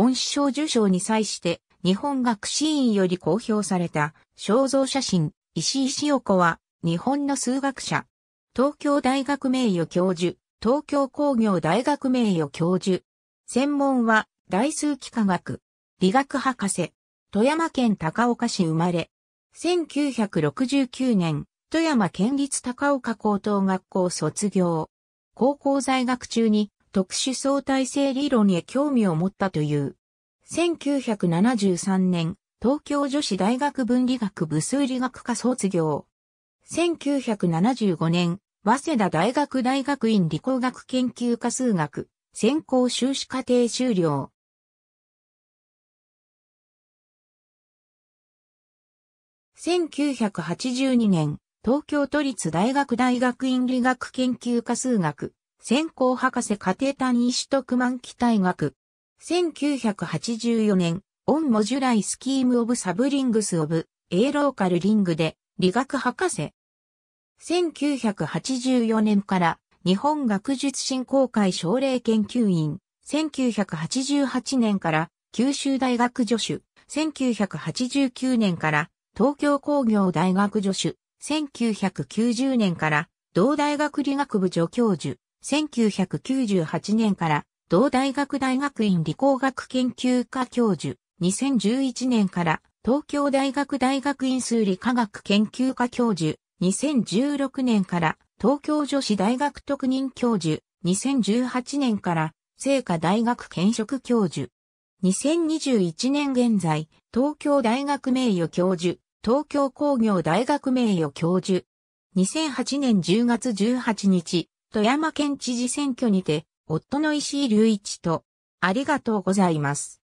恩賞受賞に際して、日本学士院より公表された肖像写真、石井潮子は、日本の数学者、東京大学名誉教授、東京工業大学名誉教授。専門は、大数幾何学、理学博士、富山県高岡市生まれ。1969年、富山県立高岡高等学校卒業。高校在学中に特殊相対性理論へ興味を持ったという。1973年、東京女子大学文理学部数理学科卒業。1975年、早稲田大学大学院理工学研究科数学、専攻修士課程修了。1982年、東京都立大学大学院理学研究科数学、専攻博士課程単位取得満期退学。1984年、オン・モジュライ・スキーム・オブ・サブリングス・オブ・エーローカル・リングで、理学博士。1984年から、日本学術振興会奨励研究員。1988年から、九州大学助手。1989年から、東京工業大学助手。1990年から、同大学理学部助教授。1998年から、同大学大学院理工学研究科教授、2011年から東京大学大学院数理科学研究科教授、2016年から東京女子大学特任教授、2018年から聖火大学兼職教授。2021年現在、東京大学名誉教授、東京工業大学名誉教授。2008年10月18日、富山県知事選挙にて、夫の石井隆一と、ありがとうございます。